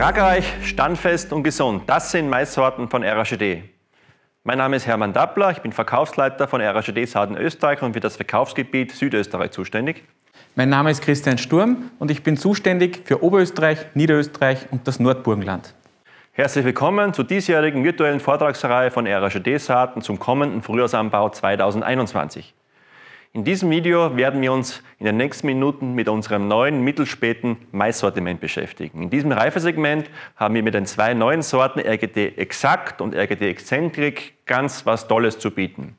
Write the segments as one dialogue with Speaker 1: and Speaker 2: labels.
Speaker 1: Ertragreich, standfest und gesund, das sind Maissorten von RHD. Mein Name ist Hermann Dappler, ich bin Verkaufsleiter von RHD Saaten Österreich und für das Verkaufsgebiet Südösterreich zuständig. Mein Name ist Christian Sturm und ich bin zuständig für Oberösterreich, Niederösterreich und das Nordburgenland. Herzlich willkommen zur diesjährigen virtuellen Vortragsreihe von RHD Saaten zum kommenden Frühjahrsanbau 2021. In diesem Video werden wir uns in den nächsten Minuten mit unserem neuen mittelspäten Mais-Sortiment beschäftigen. In diesem Reifesegment haben wir mit den zwei neuen Sorten RGT Exakt und RGT Exzentrik ganz was Tolles zu bieten.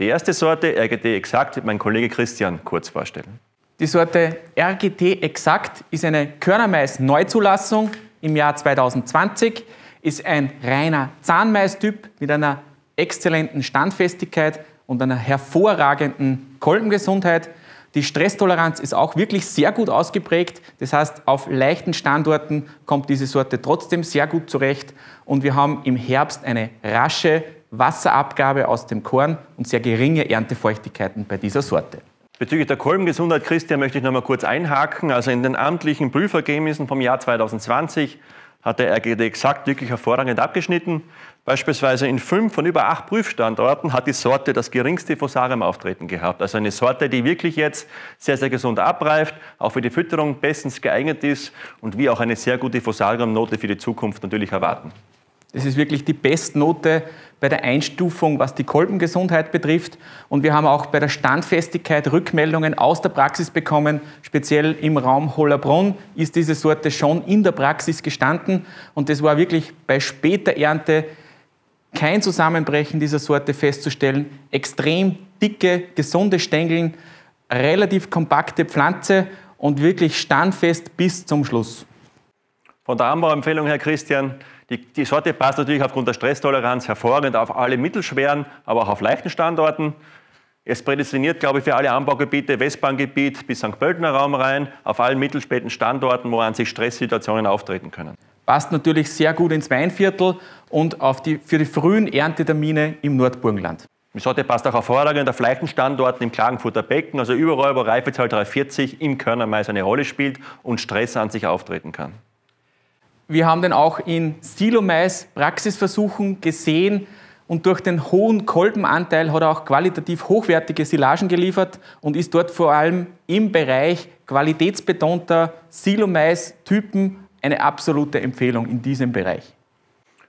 Speaker 1: Die erste Sorte RGT Exakt wird mein Kollege Christian kurz vorstellen.
Speaker 2: Die Sorte RGT Exakt ist eine Körnermais-Neuzulassung im Jahr 2020, ist ein reiner Zahnmaistyp mit einer exzellenten Standfestigkeit und einer hervorragenden Kolbengesundheit. Die Stresstoleranz ist auch wirklich sehr gut ausgeprägt. Das heißt, auf leichten Standorten kommt diese Sorte trotzdem sehr gut zurecht. Und wir haben im Herbst eine rasche Wasserabgabe aus dem Korn und sehr geringe Erntefeuchtigkeiten bei dieser Sorte.
Speaker 1: Bezüglich der Kolbengesundheit, Christian, möchte ich noch mal kurz einhaken. Also in den amtlichen Prüfergebnissen vom Jahr 2020 hat der RGD exakt wirklich hervorragend abgeschnitten. Beispielsweise in fünf von über acht Prüfstandorten hat die Sorte das geringste Fusarium-Auftreten gehabt. Also eine Sorte, die wirklich jetzt sehr, sehr gesund abreift, auch für die Fütterung bestens geeignet ist und wir auch eine sehr gute Fusarium-Note für die
Speaker 2: Zukunft natürlich erwarten. Das ist wirklich die Bestnote bei der Einstufung, was die Kolbengesundheit betrifft. Und wir haben auch bei der Standfestigkeit Rückmeldungen aus der Praxis bekommen. Speziell im Raum Hollerbrunn ist diese Sorte schon in der Praxis gestanden. Und das war wirklich bei später Ernte kein Zusammenbrechen dieser Sorte festzustellen. Extrem dicke, gesunde Stängeln, relativ kompakte Pflanze und wirklich standfest bis zum Schluss. Von der Anbauempfehlung, Herr
Speaker 1: Christian, die, die Sorte passt natürlich aufgrund der Stresstoleranz hervorragend auf alle mittelschweren, aber auch auf leichten Standorten. Es prädestiniert, glaube ich, für alle Anbaugebiete, Westbahngebiet bis St. Pöltener Raum rein, auf allen mittelspäten Standorten, wo an sich Stresssituationen auftreten können. Passt natürlich
Speaker 2: sehr gut ins Weinviertel und die, für die frühen Erntetermine im Nordburgenland.
Speaker 1: Die Sorte passt auch hervorragend auf leichten Standorten im Klagenfurter Becken, also überall, wo Reifezahl 340 im Körnermais eine Rolle spielt und Stress an sich auftreten kann.
Speaker 2: Wir haben den auch in Silomais-Praxisversuchen gesehen und durch den hohen Kolbenanteil hat er auch qualitativ hochwertige Silagen geliefert und ist dort vor allem im Bereich qualitätsbetonter Silomais-Typen eine absolute Empfehlung in diesem Bereich.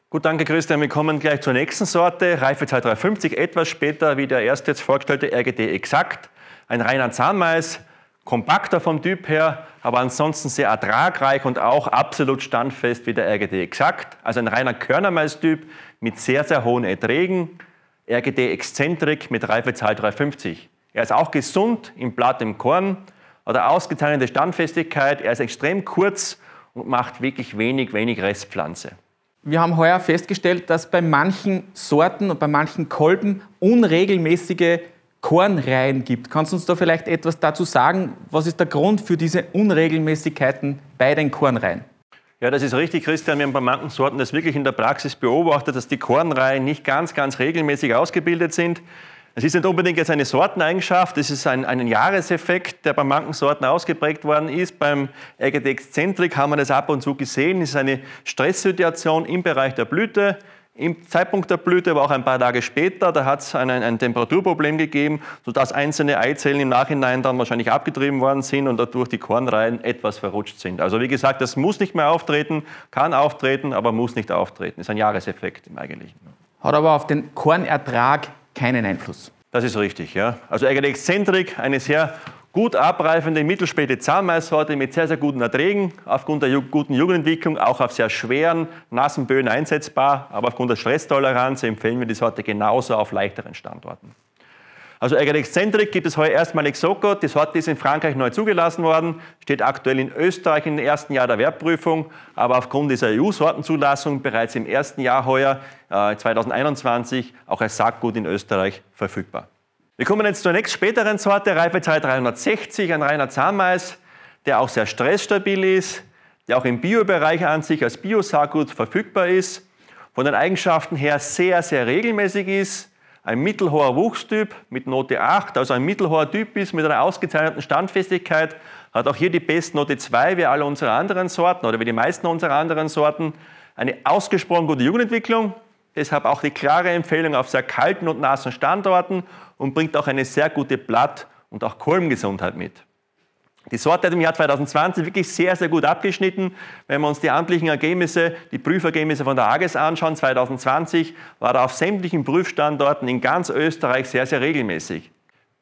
Speaker 1: Gut, danke Christian. Wir kommen gleich zur nächsten Sorte. Reifezeit 350, etwas später wie der erst jetzt vorgestellte RGD Exakt. Ein reiner Zahnmais, kompakter vom Typ her, aber ansonsten sehr ertragreich und auch absolut standfest wie der RGD exakt. Also ein reiner Körnermais-Typ mit sehr, sehr hohen Erträgen. RGD Exzentrik mit Reifezahl 350. Er ist auch gesund im Blatt im Korn, hat eine ausgezeichnete Standfestigkeit, er ist extrem kurz und macht wirklich wenig, wenig Restpflanze.
Speaker 2: Wir haben heuer festgestellt, dass bei manchen Sorten und bei manchen Kolben unregelmäßige Kornreihen gibt. Kannst du uns da vielleicht etwas dazu sagen? Was ist der Grund für diese Unregelmäßigkeiten bei den Kornreihen? Ja, das ist richtig, Christian. Wir haben bei
Speaker 1: manchen Sorten das wirklich in der Praxis beobachtet, dass die Kornreihen nicht ganz, ganz regelmäßig ausgebildet sind. Es ist nicht unbedingt jetzt eine Sorteneigenschaft, es ist ein, ein Jahreseffekt, der bei manchen Sorten ausgeprägt worden ist. Beim Agadex centric haben wir das ab und zu gesehen. Es ist eine Stresssituation im Bereich der Blüte. Im Zeitpunkt der Blüte, aber auch ein paar Tage später, da hat es ein, ein, Temperaturproblem gegeben, sodass einzelne Eizellen im Nachhinein dann wahrscheinlich abgetrieben worden sind und dadurch die Kornreihen etwas verrutscht sind. Also wie gesagt, das muss nicht mehr auftreten, kann auftreten, aber muss nicht auftreten. Ist ein Jahreseffekt im Eigentlichen. Hat aber auf den Kornertrag
Speaker 2: keinen Einfluss.
Speaker 1: Das ist richtig, ja. Also eigentlich Exzentrik, eine sehr gut abreifende mittelspäte Zahnmaissorte mit sehr, sehr guten Erträgen, aufgrund der guten Jugendentwicklung, auch auf sehr schweren, nassen Böden einsetzbar, aber aufgrund der Stresstoleranz empfehlen wir die Sorte genauso auf leichteren Standorten. Also Ergadex gibt es heute erstmalig Soko. Die Sorte ist in Frankreich neu zugelassen worden, steht aktuell in Österreich im ersten Jahr der Wertprüfung, aber aufgrund dieser EU-Sortenzulassung bereits im ersten Jahr heuer, äh, 2021, auch als Sackgut in Österreich verfügbar. Wir kommen jetzt zur nächst späteren Sorte, Reifezeit 360, ein reiner Mais, der auch sehr stressstabil ist, der auch im Biobereich an sich als Biosaatgut verfügbar ist, von den Eigenschaften her sehr, sehr regelmäßig ist, ein mittelhoher Wuchstyp mit Note 8, also ein mittelhoher Typ ist mit einer ausgezeichneten Standfestigkeit, hat auch hier die Bestnote 2 wie alle unsere anderen Sorten oder wie die meisten unserer anderen Sorten, eine ausgesprochen gute Jugendentwicklung, Deshalb auch die klare Empfehlung auf sehr kalten und nassen Standorten und bringt auch eine sehr gute Blatt- und auch Kolbengesundheit mit. Die Sorte hat im Jahr 2020 wirklich sehr, sehr gut abgeschnitten. Wenn wir uns die amtlichen Ergebnisse, die Prüfergebnisse von der AGES anschauen, 2020 war er auf sämtlichen Prüfstandorten in ganz Österreich sehr, sehr regelmäßig.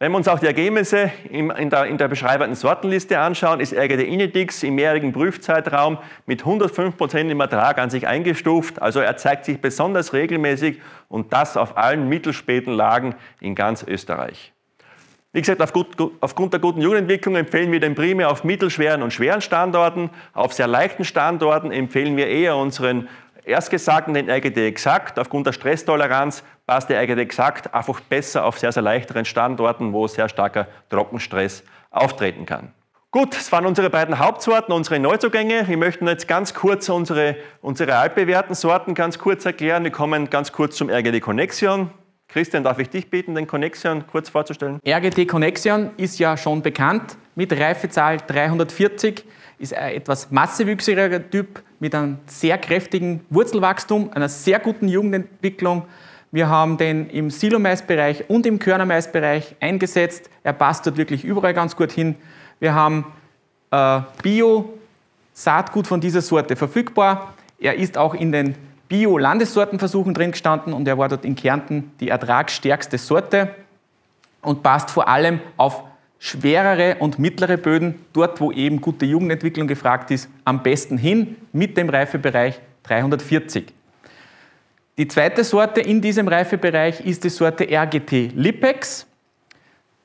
Speaker 1: Wenn wir uns auch die Ergebnisse in der, in der beschreibenden Sortenliste anschauen, ist RGD Inedix im mehrjährigen Prüfzeitraum mit 105% im Ertrag an sich eingestuft. Also er zeigt sich besonders regelmäßig und das auf allen mittelspäten Lagen in ganz Österreich. Wie gesagt, auf gut, aufgrund der guten Jugendentwicklung empfehlen wir den primär auf mittelschweren und schweren Standorten. Auf sehr leichten Standorten empfehlen wir eher unseren Erstgesagten, den RGD exakt, aufgrund der Stresstoleranz passt ja eigentlich exakt, einfach besser auf sehr, sehr leichteren Standorten, wo sehr starker Trockenstress auftreten kann. Gut, das waren unsere beiden Hauptsorten, unsere Neuzugänge. Wir möchten jetzt ganz kurz unsere, unsere altbewährten Sorten ganz kurz erklären. Wir kommen ganz kurz zum RGD Connexion. Christian, darf ich dich bitten, den Connexion kurz vorzustellen?
Speaker 2: RGD Connexion ist ja schon bekannt mit Reifezahl 340, ist ein etwas massewüchsiger Typ mit einem sehr kräftigen Wurzelwachstum, einer sehr guten Jugendentwicklung, wir haben den im Silomaisbereich und im Körnermaisbereich eingesetzt. Er passt dort wirklich überall ganz gut hin. Wir haben äh, Bio-Saatgut von dieser Sorte verfügbar. Er ist auch in den Bio-Landessortenversuchen drin gestanden und er war dort in Kärnten die ertragsstärkste Sorte und passt vor allem auf schwerere und mittlere Böden, dort wo eben gute Jugendentwicklung gefragt ist, am besten hin mit dem Reifebereich 340. Die zweite Sorte in diesem Reifebereich ist die Sorte RGT Lipex,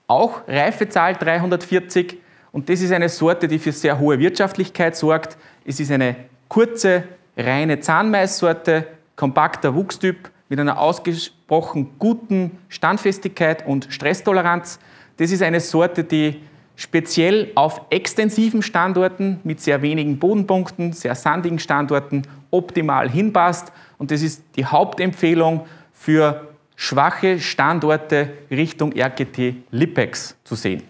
Speaker 2: auch Reifezahl 340 und das ist eine Sorte, die für sehr hohe Wirtschaftlichkeit sorgt. Es ist eine kurze, reine Zahnmaissorte, kompakter Wuchstyp mit einer ausgesprochen guten Standfestigkeit und Stresstoleranz. Das ist eine Sorte, die speziell auf extensiven Standorten mit sehr wenigen Bodenpunkten, sehr sandigen Standorten optimal hinpasst und das ist die Hauptempfehlung für schwache Standorte Richtung RGT Lipex zu sehen.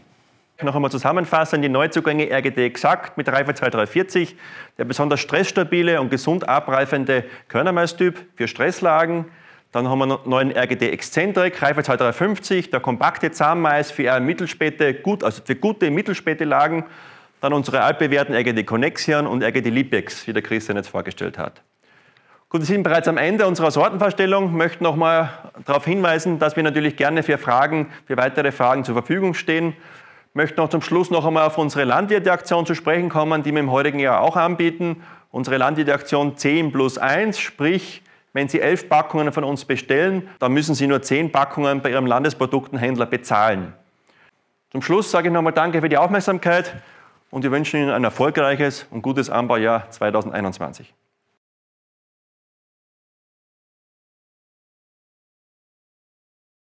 Speaker 2: Noch einmal zusammenfassen, die Neuzugänge
Speaker 1: RGT exakt mit Reife 2340, der besonders stressstabile und gesund abreifende Körnermaistyp für Stresslagen. Dann haben wir einen neuen RGT Exzentrik, Reife 2350, der kompakte Zahnmais für, eher mittelspäte, gut, also für gute mittelspät Lagen. Dann unsere altbewährten RGT Connexion und RGT Lipex, wie der Christian jetzt vorgestellt hat. Gut, wir sind bereits am Ende unserer Sortenvorstellung, möchten nochmal darauf hinweisen, dass wir natürlich gerne für Fragen, für weitere Fragen zur Verfügung stehen. Möchten auch zum Schluss noch einmal auf unsere Landwirteaktion zu sprechen kommen, die wir im heutigen Jahr auch anbieten. Unsere Landwirteaktion 10 plus 1, sprich, wenn Sie elf Packungen von uns bestellen, dann müssen Sie nur zehn Packungen bei Ihrem Landesproduktenhändler bezahlen. Zum Schluss sage ich nochmal Danke für die Aufmerksamkeit
Speaker 2: und wir wünschen Ihnen ein erfolgreiches und gutes Anbaujahr 2021.